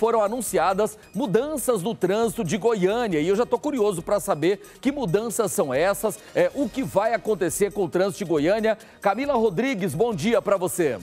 foram anunciadas mudanças no trânsito de Goiânia. E eu já estou curioso para saber que mudanças são essas, é, o que vai acontecer com o trânsito de Goiânia. Camila Rodrigues, bom dia para você.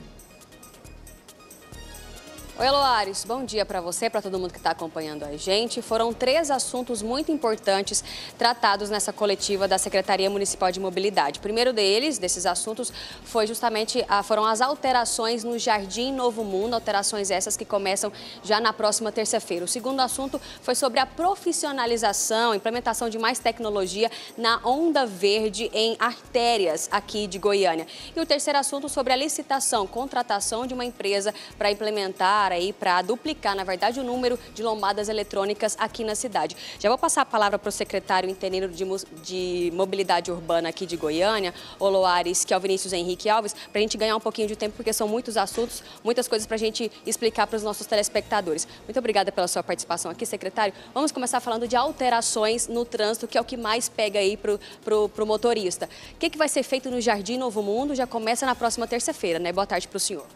Oi, Loares. bom dia para você, para todo mundo que está acompanhando a gente. Foram três assuntos muito importantes tratados nessa coletiva da Secretaria Municipal de Mobilidade. O primeiro deles, desses assuntos, foi justamente ah, foram as alterações no Jardim Novo Mundo, alterações essas que começam já na próxima terça-feira. O segundo assunto foi sobre a profissionalização, implementação de mais tecnologia na onda verde em artérias aqui de Goiânia. E o terceiro assunto sobre a licitação, contratação de uma empresa para implementar aí para duplicar, na verdade, o número de lombadas eletrônicas aqui na cidade. Já vou passar a palavra para o secretário interino de, de, Mobilidade Urbana aqui de Goiânia, Oloares, que é o Vinícius Henrique Alves, para a gente ganhar um pouquinho de tempo, porque são muitos assuntos, muitas coisas para a gente explicar para os nossos telespectadores. Muito obrigada pela sua participação aqui, secretário. Vamos começar falando de alterações no trânsito, que é o que mais pega aí para o motorista. O que, que vai ser feito no Jardim Novo Mundo? Já começa na próxima terça-feira, né? Boa tarde para o senhor.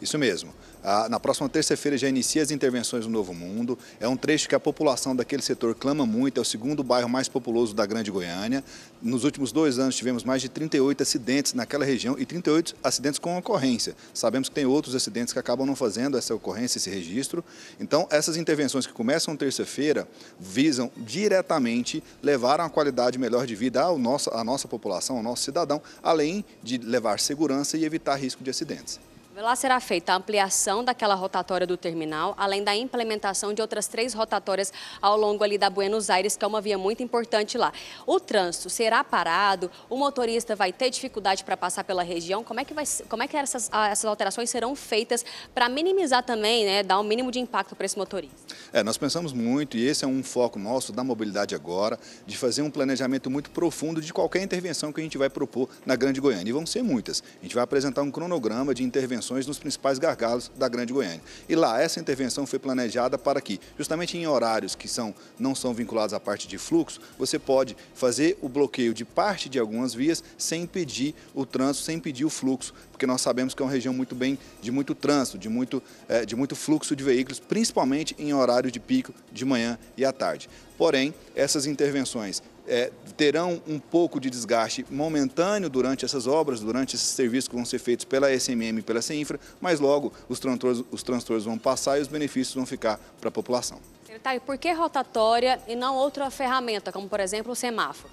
Isso mesmo. Ah, na próxima terça terça-feira já inicia as intervenções no Novo Mundo. É um trecho que a população daquele setor clama muito, é o segundo bairro mais populoso da Grande Goiânia. Nos últimos dois anos tivemos mais de 38 acidentes naquela região e 38 acidentes com ocorrência. Sabemos que tem outros acidentes que acabam não fazendo essa ocorrência, esse registro. Então, essas intervenções que começam terça-feira visam diretamente levar uma qualidade melhor de vida à nossa, à nossa população, ao nosso cidadão, além de levar segurança e evitar risco de acidentes. Lá será feita a ampliação daquela rotatória do terminal, além da implementação de outras três rotatórias ao longo ali da Buenos Aires, que é uma via muito importante lá. O trânsito será parado, o motorista vai ter dificuldade para passar pela região. Como é que, vai, como é que essas, ah, essas alterações serão feitas para minimizar também, né, dar o um mínimo de impacto para esse motorista? É, nós pensamos muito, e esse é um foco nosso da mobilidade agora, de fazer um planejamento muito profundo de qualquer intervenção que a gente vai propor na Grande Goiânia. E vão ser muitas. A gente vai apresentar um cronograma de intervenções intervenções nos principais gargalos da Grande Goiânia. E lá, essa intervenção foi planejada para que, justamente em horários que são, não são vinculados à parte de fluxo, você pode fazer o bloqueio de parte de algumas vias sem impedir o trânsito, sem impedir o fluxo, porque nós sabemos que é uma região muito bem de muito trânsito, de muito, é, de muito fluxo de veículos, principalmente em horário de pico de manhã e à tarde. Porém, essas intervenções é, terão um pouco de desgaste momentâneo durante essas obras, durante esses serviços que vão ser feitos pela SMM e pela CINFRA, mas logo os transtornos, os transtornos vão passar e os benefícios vão ficar para a população. e por que rotatória e não outra ferramenta, como por exemplo o semáforo?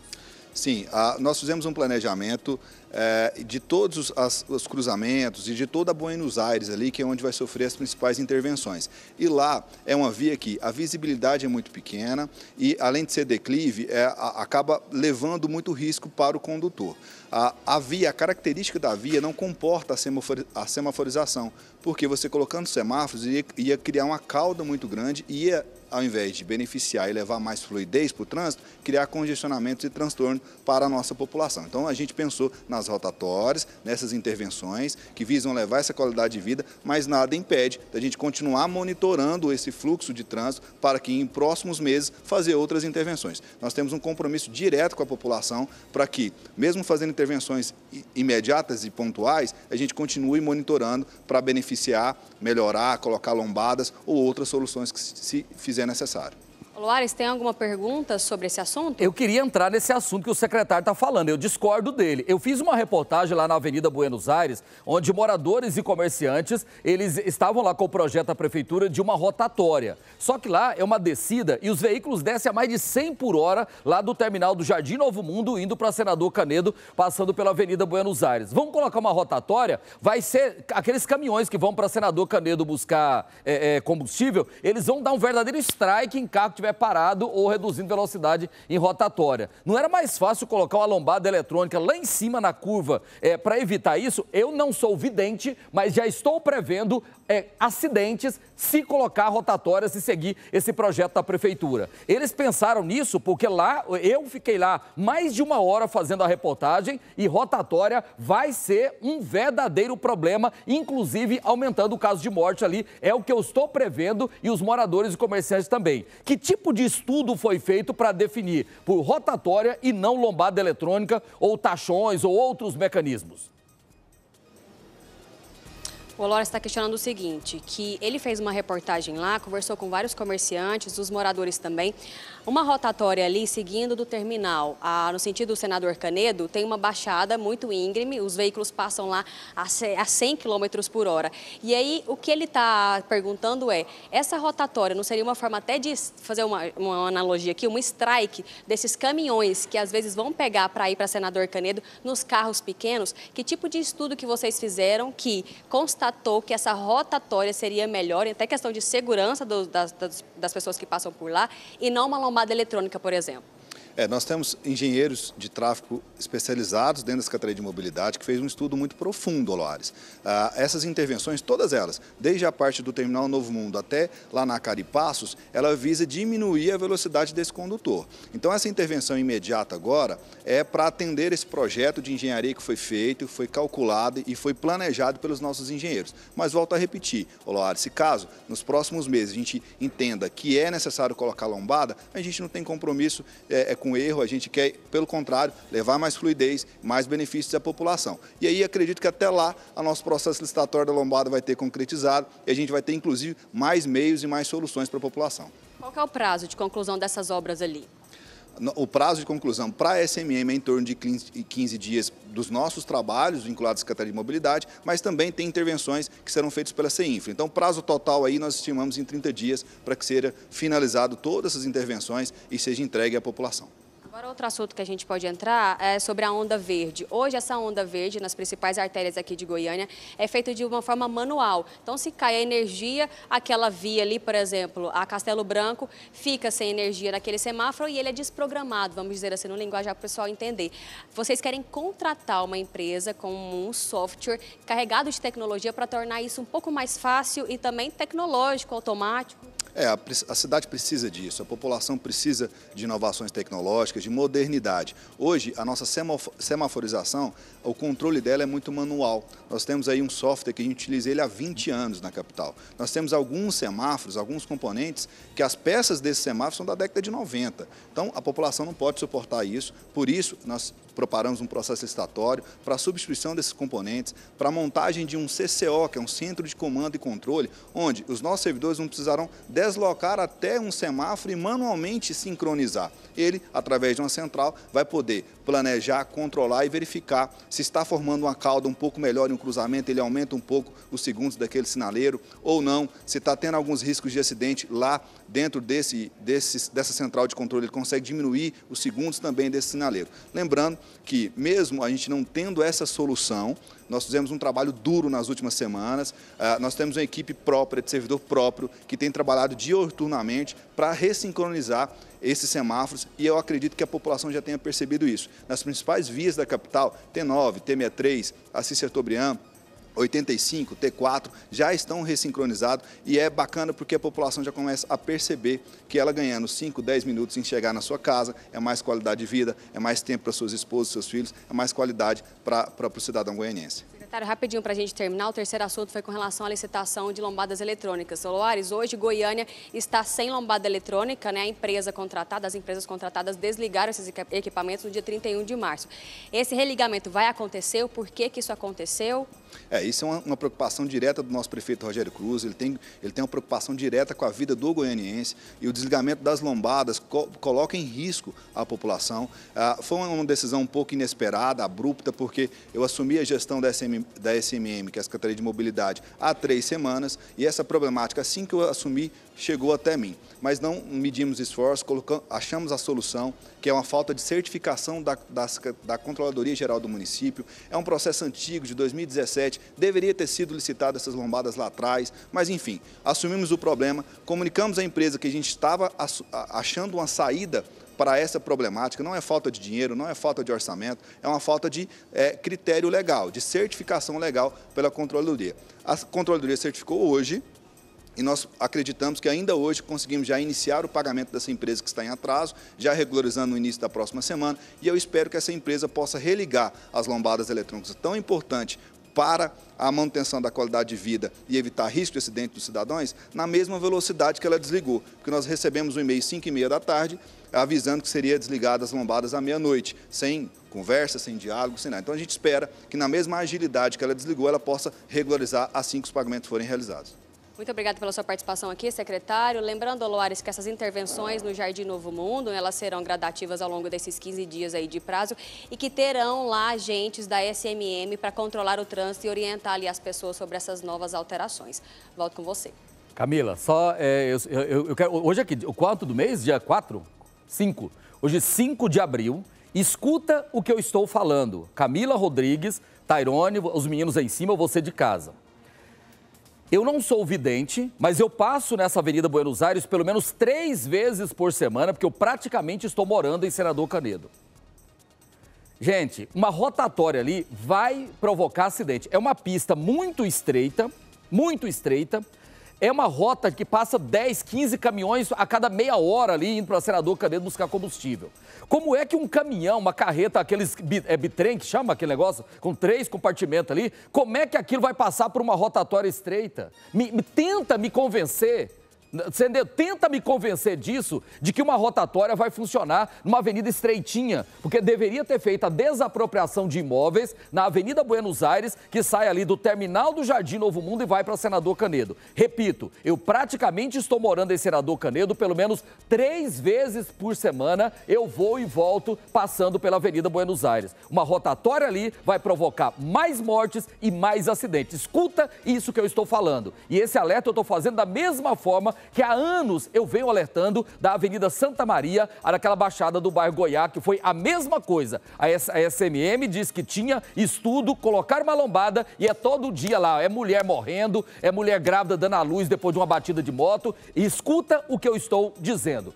Sim, a, nós fizemos um planejamento é, de todos os, as, os, cruzamentos e de toda Buenos Aires ali, que é onde vai sofrer as principais intervenções. E lá é uma via que a visibilidade é muito pequena e, além de ser declive, é, a, acaba levando muito risco para o condutor. A, a, via, a característica da via não comporta a, semafor, a semaforização, porque você colocando semáforos ia, ia criar uma cauda muito grande e ia ao invés de beneficiar e levar mais fluidez para o trânsito, criar congestionamentos e transtorno para a nossa população. Então a gente pensou na nas rotatórias, nessas intervenções, que visam levar essa qualidade de vida, mas nada impede da gente continuar monitorando esse fluxo de trânsito para que em próximos meses fazer outras intervenções. Nós temos um compromisso direto com a população para que, mesmo fazendo intervenções imediatas e pontuais, a gente continue monitorando para beneficiar, melhorar, colocar lombadas ou outras soluções que se fizer necessário. Luares, tem alguma pergunta sobre esse assunto? Eu queria entrar nesse assunto que o secretário está falando, eu discordo dele. Eu fiz uma reportagem lá na Avenida Buenos Aires, onde moradores e comerciantes, eles estavam lá com o projeto da prefeitura de uma rotatória. Só que lá é uma descida e os veículos descem a mais de 100 por hora lá do terminal do Jardim Novo Mundo, indo para Senador Canedo, passando pela Avenida Buenos Aires. Vamos colocar uma rotatória, vai ser aqueles caminhões que vão para Senador Canedo buscar é, é, combustível, eles vão dar um verdadeiro strike em carro que tiver estiver é parado ou reduzindo velocidade em rotatória. Não era mais fácil colocar uma lombada eletrônica lá em cima na curva é, para evitar isso? Eu não sou vidente, mas já estou prevendo é, acidentes se colocar rotatórias e seguir esse projeto da prefeitura. Eles pensaram nisso porque lá, eu fiquei lá mais de uma hora fazendo a reportagem e rotatória vai ser um verdadeiro problema, inclusive aumentando o caso de morte ali. É o que eu estou prevendo e os moradores e comerciantes também. Que tipo tipo de estudo foi feito para definir por rotatória e não lombada eletrônica ou tachões ou outros mecanismos? O Olora está questionando o seguinte, que ele fez uma reportagem lá, conversou com vários comerciantes, os moradores também. Uma rotatória ali, seguindo do terminal, a, no sentido do senador Canedo, tem uma baixada muito íngreme, os veículos passam lá a, a 100 km por hora. E aí, o que ele está perguntando é, essa rotatória não seria uma forma até de fazer uma, uma analogia aqui, um strike desses caminhões que às vezes vão pegar para ir para senador Canedo nos carros pequenos? Que tipo de estudo que vocês fizeram que constatou que essa rotatória seria melhor, até questão de segurança do, das, das, das pessoas que passam por lá, e não uma tomada eletrônica, por exemplo. É, nós temos engenheiros de tráfego especializados dentro da Secretaria de Mobilidade que fez um estudo muito profundo, Loares. Ah, essas intervenções, todas elas, desde a parte do Terminal Novo Mundo até lá na Caripassos, ela visa diminuir a velocidade desse condutor. Então, essa intervenção imediata agora é para atender esse projeto de engenharia que foi feito, foi calculado e foi planejado pelos nossos engenheiros. Mas volto a repetir, Loares, se caso nos próximos meses a gente entenda que é necessário colocar lombada, a gente não tem compromisso é, é com com erro, a gente quer, pelo contrário, levar mais fluidez, mais benefícios à população. E aí acredito que até lá o nosso processo licitatório da lombada vai ter concretizado e a gente vai ter, inclusive, mais meios e mais soluções para a população. Qual é o prazo de conclusão dessas obras ali? o prazo de conclusão para a SMM é em torno de 15 dias dos nossos trabalhos vinculados à Secretaria de Mobilidade, mas também tem intervenções que serão feitas pela CEINFRA. Então, prazo total aí nós estimamos em 30 dias para que seja finalizado todas essas intervenções e seja entregue à população. Agora, outro assunto que a gente pode entrar é sobre a onda verde. Hoje, essa onda verde, nas principais artérias aqui de Goiânia, é feita de uma forma manual. Então, se cai a energia, aquela via ali, por exemplo, a Castelo Branco, fica sem energia naquele semáforo e ele é desprogramado, vamos dizer assim, no linguagem para o pessoal entender. Vocês querem contratar uma empresa com um software carregado de tecnologia para tornar isso um pouco mais fácil e também tecnológico, automático? É, a, a, cidade precisa disso, a população precisa de inovações tecnológicas, de modernidade. Hoje, a nossa semaforização, o controle dela é muito manual. Nós temos aí um software que a gente utiliza ele há 20 anos na capital. Nós temos alguns semáforos, alguns componentes, que as peças desses semáforos são da década de 90. Então, a população não pode suportar isso, por isso nós preparamos um processo licitatório para a substituição desses componentes, para a montagem de um CCO, que é um Centro de Comando e Controle, onde os nossos servidores não precisarão 10 deslocar até um semáforo e manualmente sincronizar. Ele, através de uma central, vai poder planejar, controlar e verificar se está formando uma cauda um pouco melhor em um cruzamento, ele aumenta um pouco os segundos daquele sinaleiro ou não, se está tendo alguns riscos de acidente lá dentro desse, desse, dessa central de controle, ele consegue diminuir os segundos também desse sinaleiro. Lembrando que mesmo a gente não tendo essa solução, nós fizemos um trabalho duro nas últimas semanas, ah, nós temos uma equipe própria, de servidor próprio, que tem trabalhado dioturnamente para ressincronizar esses semáforos e eu acredito que a população já tenha percebido isso. Nas principais vias da capital, T9, T63, Assis Sertobriand, 85, T4 já estão ressincronizados e é bacana porque a população já começa a perceber que ela ganhando 5, 10 minutos em chegar na sua casa é mais qualidade de vida, é mais tempo para suas esposas, seus filhos, é mais qualidade para, para o cidadão goianiense. Secretário, rapidinho para a gente terminar, o terceiro assunto foi com relação à licitação de lombadas eletrônicas. Solares, hoje Goiânia está sem lombada eletrônica, né? A empresa contratada, as empresas contratadas desligaram esses equipamentos no dia 31 de março. Esse religamento vai acontecer? Por que, que isso aconteceu? É, isso é uma, uma, preocupação direta do nosso prefeito Rogério Cruz, ele tem, ele tem uma preocupação direta com a vida do goianiense e o desligamento das lombadas co coloca em risco a população. Ah, foi uma decisão um pouco inesperada, abrupta, porque eu assumi a gestão da, SM, da SMM, que é a Secretaria de Mobilidade, há três semanas e essa problemática, assim que eu assumi, chegou até mim. Mas não medimos esforço, colocamos, achamos a solução, que é uma falta de certificação da, da Controladoria Geral do município. É um processo antigo, de 2017, deveria ter sido licitado essas lombadas lá atrás, mas enfim, assumimos o problema, comunicamos à empresa que a gente estava achando uma saída para essa problemática. Não é falta de dinheiro, não é falta de orçamento, é uma falta de é, critério legal, de certificação legal pela Controladoria. A Controladoria certificou hoje e nós acreditamos que ainda hoje conseguimos já iniciar o pagamento dessa empresa que está em atraso, já regularizando no início da próxima semana, e eu espero que essa empresa possa religar as lombadas eletrônicas tão importante para a manutenção da qualidade de vida e evitar risco de acidente dos cidadãos na mesma velocidade que ela desligou. Porque nós recebemos um e-mail às 5 e meia da tarde avisando que seria desligada as lombadas à meia-noite, sem conversa, sem diálogo, sem nada. Então a gente espera que na mesma agilidade que ela desligou, ela possa regularizar assim que os pagamentos forem realizados. Muito obrigada pela sua participação aqui, secretário. Lembrando, Loares, que essas intervenções no Jardim Novo Mundo, elas serão gradativas ao longo desses 15 dias aí de prazo e que terão lá agentes da SMM para controlar o trânsito e orientar ali as pessoas sobre essas novas alterações. Volto com você. Camila, só é, eu, eu, eu, quero, hoje aqui, o quarto do mês, dia 4? 5. Hoje, 5 de abril. Escuta o que eu estou falando. Camila Rodrigues, Tairone, os meninos aí em cima, você de casa. Eu não sou vidente, mas eu passo nessa Avenida Buenos Aires pelo menos três vezes por semana, porque eu praticamente estou morando em Senador Canedo. Gente, uma rotatória ali vai provocar acidente. É uma pista muito estreita, muito estreita. É uma rota que passa 10, 15 caminhões a cada meia hora ali indo para o Senador Canedo é buscar combustível. Como é que um caminhão, uma carreta, aqueles é bitrem que chama aquele negócio, com três compartimentos ali, como é que aquilo vai passar por uma rotatória estreita? Me, me tenta me convencer Entendeu? Tenta me convencer disso, de que uma rotatória vai funcionar numa avenida estreitinha, porque deveria ter feito a desapropriação de imóveis na Avenida Buenos Aires, que sai ali do terminal do Jardim Novo Mundo e vai para Senador Canedo. Repito, eu praticamente estou morando em Senador Canedo pelo menos três vezes por semana. Eu vou e volto passando pela Avenida Buenos Aires. Uma rotatória ali vai provocar mais mortes e mais acidentes. Escuta isso que eu estou falando. E esse alerta eu estou fazendo da mesma forma que há anos eu venho alertando da Avenida Santa Maria, daquela baixada do bairro Goiá, que foi a mesma coisa. A, SMM diz que tinha estudo, colocar uma lombada e é todo dia lá. É mulher morrendo, é mulher grávida dando a luz depois de uma batida de moto. E escuta o que eu estou dizendo.